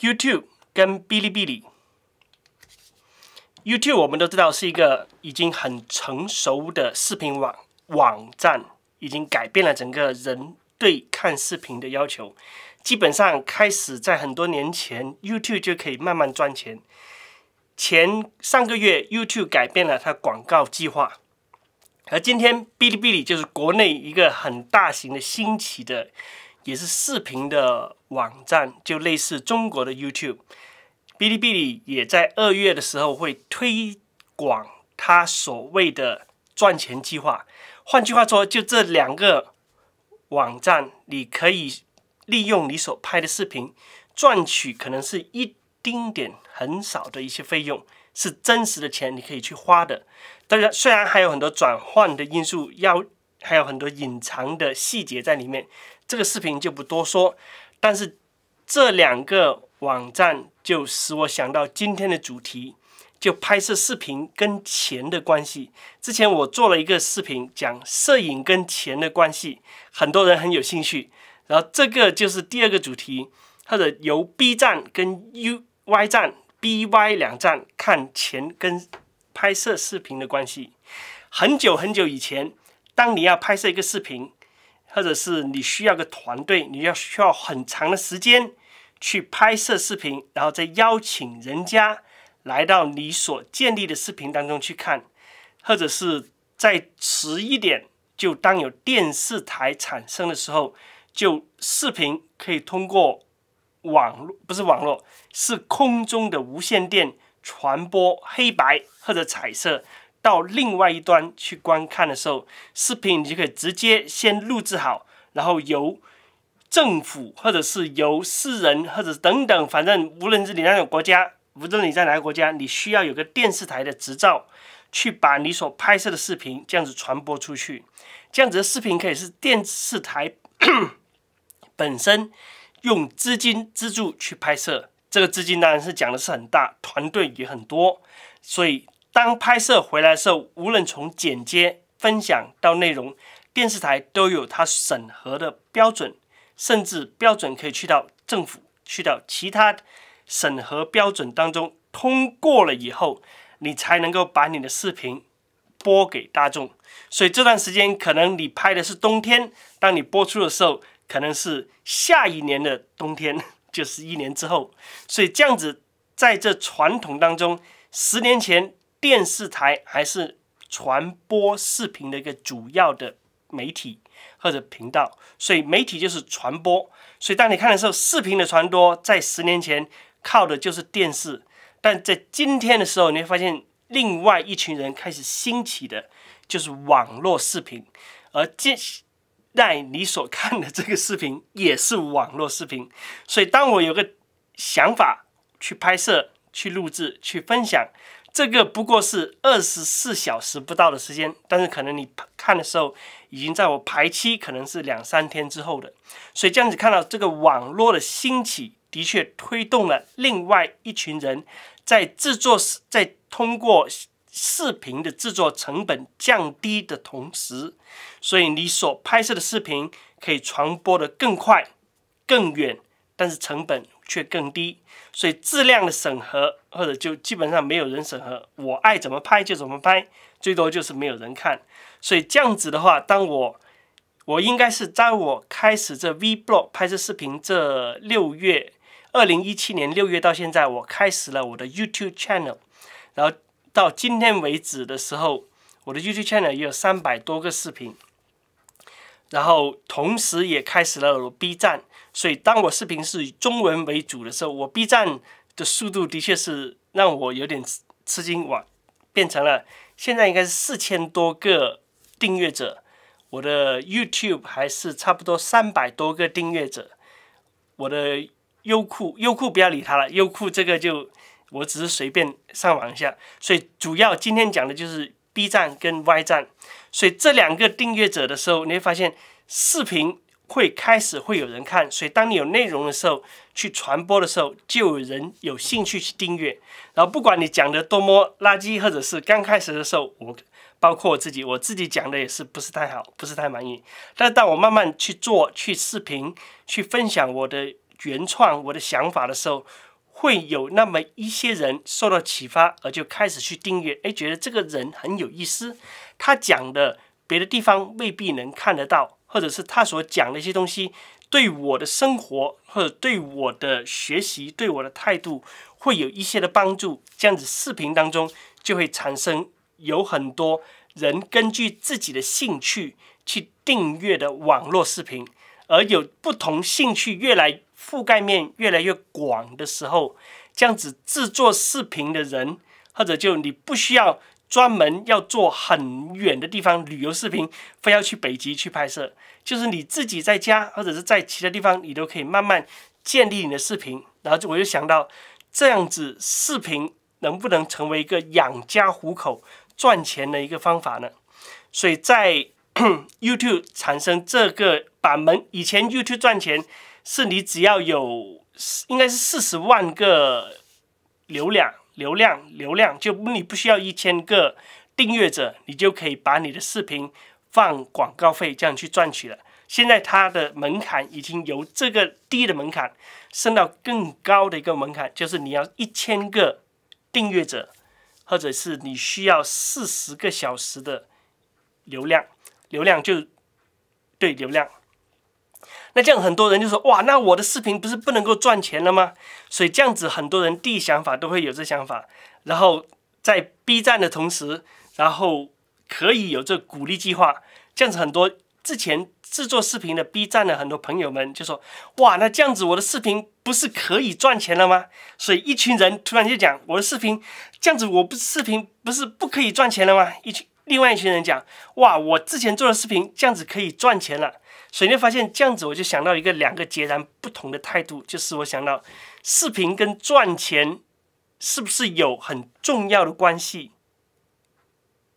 YouTube 跟哔哩哔哩，YouTube 我们都知道是一个已经很成熟的视频网网站，已经改变了整个人对看视频的要求。基本上开始在很多年前，YouTube 就可以慢慢赚钱。前上个月 YouTube 改变了它广告计划，而今天哔哩哔哩就是国内一个很大型的新起的。也是视频的网站，就类似中国的 YouTube，哔哩哔哩也在二月的时候会推广它所谓的赚钱计划。换句话说，就这两个网站，你可以利用你所拍的视频赚取可能是一丁点很少的一些费用，是真实的钱，你可以去花的。当然，虽然还有很多转换的因素要，还有很多隐藏的细节在里面。这个视频就不多说，但是这两个网站就使我想到今天的主题，就拍摄视频跟钱的关系。之前我做了一个视频讲摄影跟钱的关系，很多人很有兴趣。然后这个就是第二个主题，或者由 B 站跟 U Y 站、B Y 两站看钱跟拍摄视频的关系。很久很久以前，当你要拍摄一个视频。或者是你需要个团队，你要需要很长的时间去拍摄视频，然后再邀请人家来到你所建立的视频当中去看，或者是再迟一点，就当有电视台产生的时候，就视频可以通过网络不是网络，是空中的无线电传播，黑白或者彩色。到另外一端去观看的时候，视频你就可以直接先录制好，然后由政府或者是由私人或者等等，反正无论是你那哪个国家，无论你在哪个国家，你需要有个电视台的执照，去把你所拍摄的视频这样子传播出去。这样子的视频可以是电视台本身用资金资助去拍摄，这个资金当然是讲的是很大，团队也很多，所以。当拍摄回来的时候，无论从剪接、分享到内容，电视台都有它审核的标准，甚至标准可以去到政府，去到其他审核标准当中通过了以后，你才能够把你的视频播给大众。所以这段时间可能你拍的是冬天，当你播出的时候，可能是下一年的冬天，就是一年之后。所以这样子，在这传统当中，十年前。电视台还是传播视频的一个主要的媒体或者频道，所以媒体就是传播。所以当你看的时候，视频的传播在十年前靠的就是电视，但在今天的时候，你会发现另外一群人开始兴起的就是网络视频，而今在你所看的这个视频也是网络视频。所以当我有个想法去拍摄、去录制、去分享。这个不过是二十四小时不到的时间，但是可能你看的时候，已经在我排期可能是两三天之后的，所以这样子看到这个网络的兴起，的确推动了另外一群人，在制作在通过视频的制作成本降低的同时，所以你所拍摄的视频可以传播的更快、更远，但是成本。却更低，所以质量的审核或者就基本上没有人审核，我爱怎么拍就怎么拍，最多就是没有人看。所以这样子的话，当我我应该是在我开始这 V blog 拍摄视频这六月，二零一七年六月到现在，我开始了我的 YouTube channel，然后到今天为止的时候，我的 YouTube channel 也有三百多个视频。然后，同时也开始了我 B 站，所以当我视频是以中文为主的时候，我 B 站的速度的确是让我有点吃惊哇！变成了现在应该是四千多个订阅者，我的 YouTube 还是差不多三百多个订阅者，我的优酷，优酷不要理它了，优酷这个就我只是随便上网一下，所以主要今天讲的就是 B 站跟 Y 站。所以这两个订阅者的时候，你会发现视频会开始会有人看。所以当你有内容的时候，去传播的时候，就有人有兴趣去订阅。然后不管你讲的多么垃圾，或者是刚开始的时候，我包括我自己，我自己讲的也是不是太好，不是太满意。但当我慢慢去做去视频去分享我的原创我的想法的时候，会有那么一些人受到启发，而就开始去订阅。哎，觉得这个人很有意思，他讲的别的地方未必能看得到，或者是他所讲的一些东西，对我的生活或者对我的学习、对我的态度，会有一些的帮助。这样子，视频当中就会产生有很多人根据自己的兴趣去订阅的网络视频，而有不同兴趣越来。覆盖面越来越广的时候，这样子制作视频的人，或者就你不需要专门要做很远的地方旅游视频，非要去北极去拍摄，就是你自己在家或者是在其他地方，你都可以慢慢建立你的视频。然后就我就想到，这样子视频能不能成为一个养家糊口、赚钱的一个方法呢？所以在 YouTube 产生这个版门，以前 YouTube 赚钱。是你只要有，应该是四十万个流量，流量，流量，就你不需要一千个订阅者，你就可以把你的视频放广告费，这样去赚取了。现在它的门槛已经由这个低的门槛升到更高的一个门槛，就是你要一千个订阅者，或者是你需要四十个小时的流量，流量就对流量。那这样很多人就说哇，那我的视频不是不能够赚钱了吗？所以这样子很多人第一想法都会有这想法，然后在 B 站的同时，然后可以有这鼓励计划，这样子很多之前制作视频的 B 站的很多朋友们就说哇，那这样子我的视频不是可以赚钱了吗？所以一群人突然就讲我的视频这样子我不视频不是不可以赚钱了吗？一群另外一群人讲哇，我之前做的视频这样子可以赚钱了。所以发现这样子，我就想到一个两个截然不同的态度，就是我想到视频跟赚钱是不是有很重要的关系？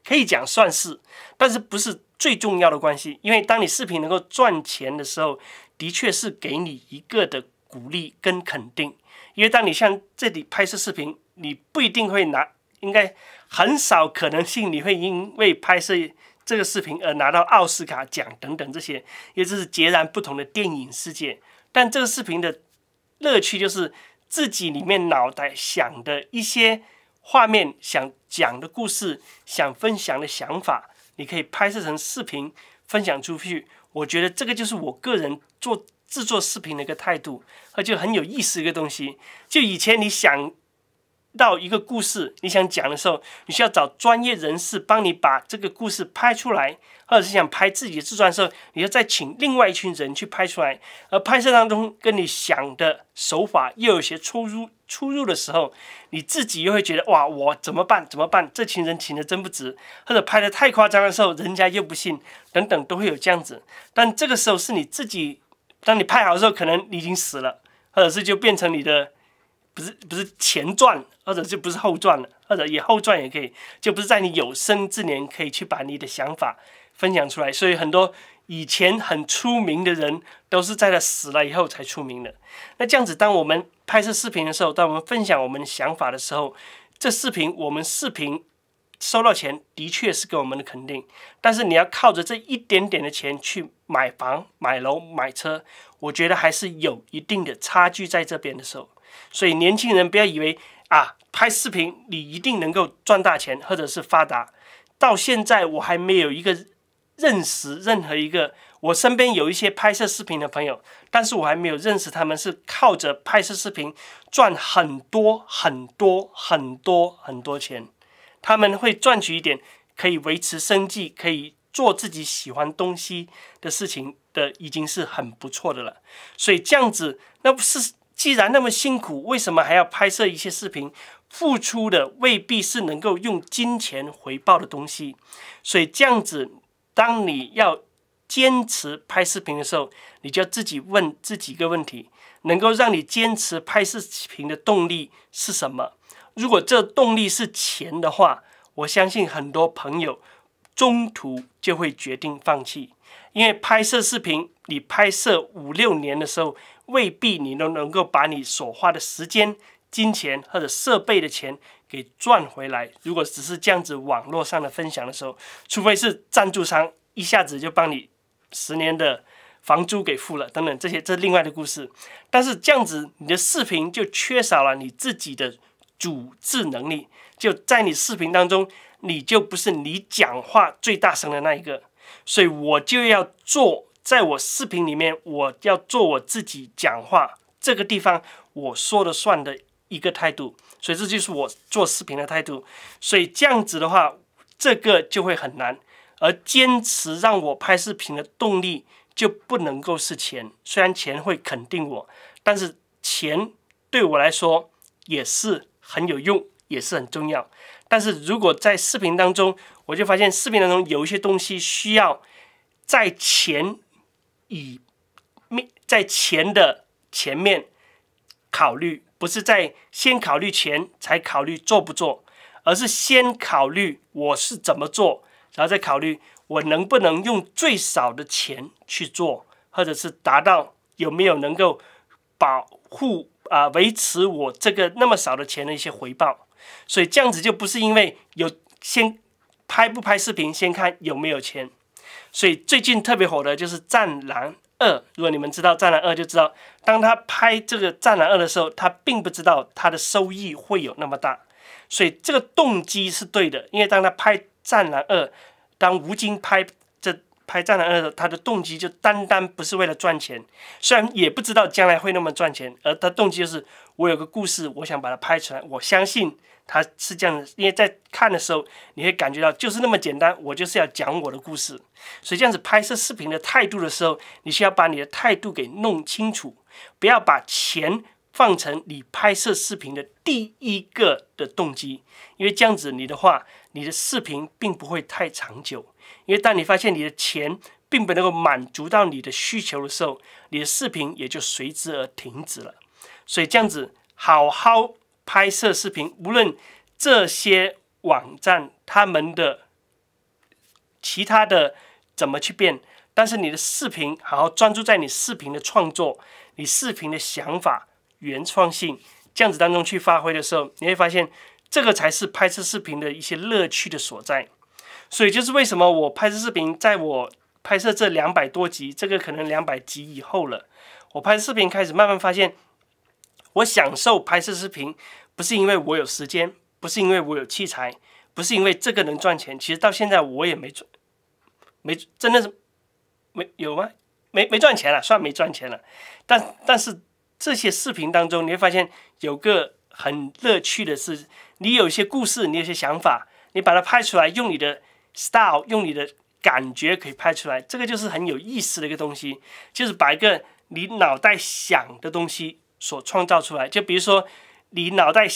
可以讲算是，但是不是最重要的关系？因为当你视频能够赚钱的时候，的确是给你一个的鼓励跟肯定。因为当你像这里拍摄视频，你不一定会拿，应该很少可能性你会因为拍摄。这个视频而拿到奥斯卡奖等等这些，也就是截然不同的电影世界。但这个视频的乐趣就是自己里面脑袋想的一些画面、想讲的故事、想分享的想法，你可以拍摄成视频分享出去。我觉得这个就是我个人做制作视频的一个态度，而且很有意思一个东西。就以前你想。到一个故事，你想讲的时候，你需要找专业人士帮你把这个故事拍出来，或者是想拍自己的自传的时候，你要再请另外一群人去拍出来。而拍摄当中跟你想的手法又有些出入，出入的时候，你自己又会觉得哇，我怎么办？怎么办？这群人请的真不值，或者拍的太夸张的时候，人家又不信，等等，都会有这样子。但这个时候是你自己，当你拍好的时候，可能你已经死了，或者是就变成你的不是不是前传。或者就不是后传了，或者也后传也可以，就不是在你有生之年可以去把你的想法分享出来。所以很多以前很出名的人，都是在他死了以后才出名的。那这样子，当我们拍摄视频的时候，当我们分享我们的想法的时候，这视频我们视频收到钱的确是给我们的肯定，但是你要靠着这一点点的钱去买房、买楼、买车，我觉得还是有一定的差距在这边的时候。所以年轻人不要以为。啊，拍视频你一定能够赚大钱或者是发达。到现在我还没有一个认识任何一个，我身边有一些拍摄视频的朋友，但是我还没有认识他们是靠着拍摄视频赚很多很多很多很多钱。他们会赚取一点可以维持生计，可以做自己喜欢东西的事情的，已经是很不错的了。所以这样子，那不是。既然那么辛苦，为什么还要拍摄一些视频？付出的未必是能够用金钱回报的东西。所以，这样子，当你要坚持拍视频的时候，你就要自己问自己一个问题：能够让你坚持拍视频的动力是什么？如果这动力是钱的话，我相信很多朋友中途就会决定放弃，因为拍摄视频，你拍摄五六年的时候。未必你都能够把你所花的时间、金钱或者设备的钱给赚回来。如果只是这样子网络上的分享的时候，除非是赞助商一下子就帮你十年的房租给付了等等，这些这是另外的故事。但是这样子你的视频就缺少了你自己的组织能力，就在你视频当中，你就不是你讲话最大声的那一个。所以我就要做。在我视频里面，我要做我自己讲话，这个地方我说了算的一个态度，所以这就是我做视频的态度。所以这样子的话，这个就会很难。而坚持让我拍视频的动力就不能够是钱，虽然钱会肯定我，但是钱对我来说也是很有用，也是很重要。但是如果在视频当中，我就发现视频当中有一些东西需要在钱。以面在钱的前面考虑，不是在先考虑钱才考虑做不做，而是先考虑我是怎么做，然后再考虑我能不能用最少的钱去做，或者是达到有没有能够保护啊维持我这个那么少的钱的一些回报。所以这样子就不是因为有先拍不拍视频，先看有没有钱。所以最近特别火的就是《战狼二》，如果你们知道《战狼二》，就知道，当他拍这个《战狼二》的时候，他并不知道他的收益会有那么大，所以这个动机是对的。因为当他拍《战狼二》，当吴京拍这拍《战狼二》的，他的动机就单单不是为了赚钱，虽然也不知道将来会那么赚钱，而他动机就是。我有个故事，我想把它拍出来。我相信它是这样的，因为在看的时候，你会感觉到就是那么简单。我就是要讲我的故事，所以这样子拍摄视频的态度的时候，你需要把你的态度给弄清楚，不要把钱放成你拍摄视频的第一个的动机，因为这样子你的话，你的视频并不会太长久。因为当你发现你的钱并不能够满足到你的需求的时候，你的视频也就随之而停止了。所以这样子好好拍摄视频，无论这些网站他们的其他的怎么去变，但是你的视频好好专注在你视频的创作，你视频的想法原创性这样子当中去发挥的时候，你会发现这个才是拍摄视频的一些乐趣的所在。所以就是为什么我拍摄视频，在我拍摄这两百多集，这个可能两百集以后了，我拍视频开始慢慢发现。我享受拍摄视频，不是因为我有时间，不是因为我有器材，不是因为这个能赚钱。其实到现在我也没赚，没真的是没有吗？没没赚钱了，算没赚钱了。但但是这些视频当中，你会发现有个很乐趣的是，你有一些故事，你有些想法，你把它拍出来，用你的 style，用你的感觉可以拍出来，这个就是很有意思的一个东西，就是把一个你脑袋想的东西。所创造出来，就比如说，你脑袋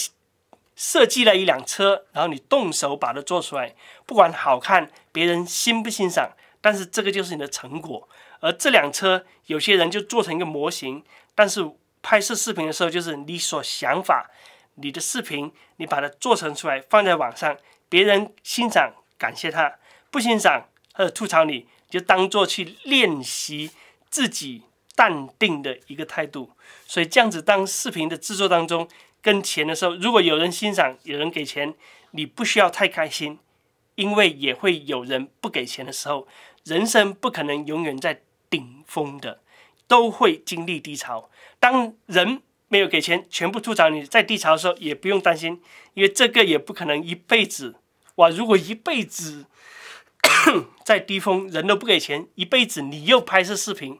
设计了一辆车，然后你动手把它做出来，不管好看，别人欣不欣赏，但是这个就是你的成果。而这辆车，有些人就做成一个模型，但是拍摄视频的时候，就是你所想法，你的视频，你把它做成出来，放在网上，别人欣赏，感谢他；不欣赏或者吐槽，你就当做去练习自己。淡定的一个态度，所以这样子，当视频的制作当中跟钱的时候，如果有人欣赏，有人给钱，你不需要太开心，因为也会有人不给钱的时候，人生不可能永远在顶峰的，都会经历低潮。当人没有给钱，全部吐槽你在低潮的时候，也不用担心，因为这个也不可能一辈子。哇，如果一辈子在低峰，人都不给钱，一辈子你又拍摄视频。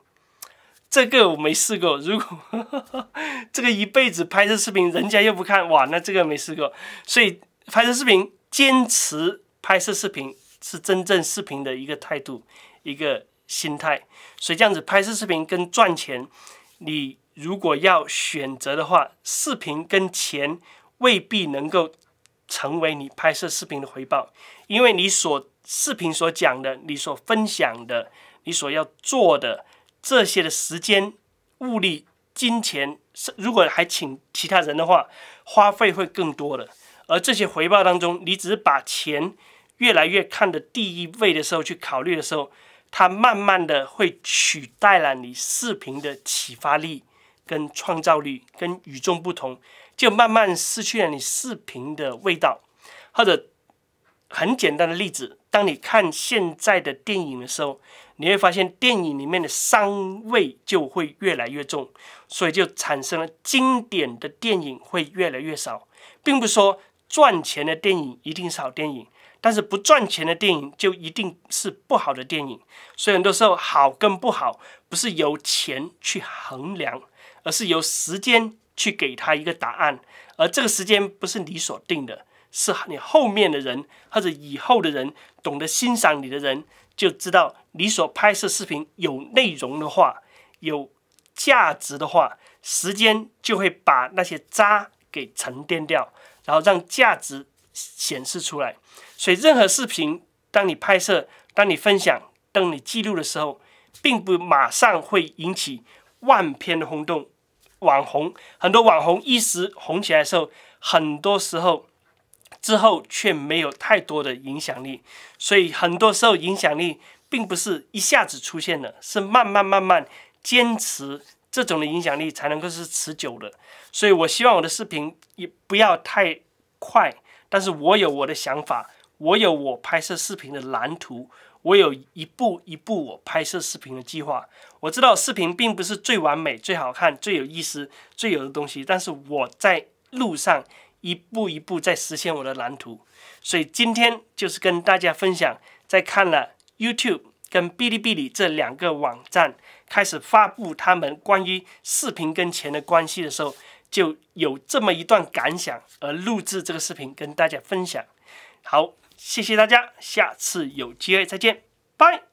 这个我没试过，如果 这个一辈子拍摄视频，人家又不看，哇，那这个没试过。所以拍摄视频，坚持拍摄视频是真正视频的一个态度，一个心态。所以这样子拍摄视频跟赚钱，你如果要选择的话，视频跟钱未必能够成为你拍摄视频的回报，因为你所视频所讲的，你所分享的，你所要做的。这些的时间、物力、金钱，是如果还请其他人的话，花费会更多的。而这些回报当中，你只是把钱越来越看的第一位的时候去考虑的时候，它慢慢的会取代了你视频的启发力、跟创造力、跟与众不同，就慢慢失去了你视频的味道。或者很简单的例子，当你看现在的电影的时候。你会发现电影里面的伤味就会越来越重，所以就产生了经典的电影会越来越少。并不是说赚钱的电影一定是好电影，但是不赚钱的电影就一定是不好的电影。所以很多时候好跟不好不是由钱去衡量，而是由时间去给他一个答案。而这个时间不是你所定的，是你后面的人或者以后的人懂得欣赏你的人。就知道你所拍摄视频有内容的话，有价值的话，时间就会把那些渣给沉淀掉，然后让价值显示出来。所以，任何视频，当你拍摄、当你分享、当你记录的时候，并不马上会引起万篇的轰动。网红很多，网红一时红起来的时候，很多时候。之后却没有太多的影响力，所以很多时候影响力并不是一下子出现的，是慢慢慢慢坚持这种的影响力才能够是持久的。所以我希望我的视频也不要太快，但是我有我的想法，我有我拍摄视频的蓝图，我有一步一步我拍摄视频的计划。我知道视频并不是最完美、最好看、最有意思、最有的东西，但是我在路上。一步一步在实现我的蓝图，所以今天就是跟大家分享，在看了 YouTube 跟哔哩哔哩这两个网站开始发布他们关于视频跟钱的关系的时候，就有这么一段感想，而录制这个视频跟大家分享。好，谢谢大家，下次有机会再见，拜。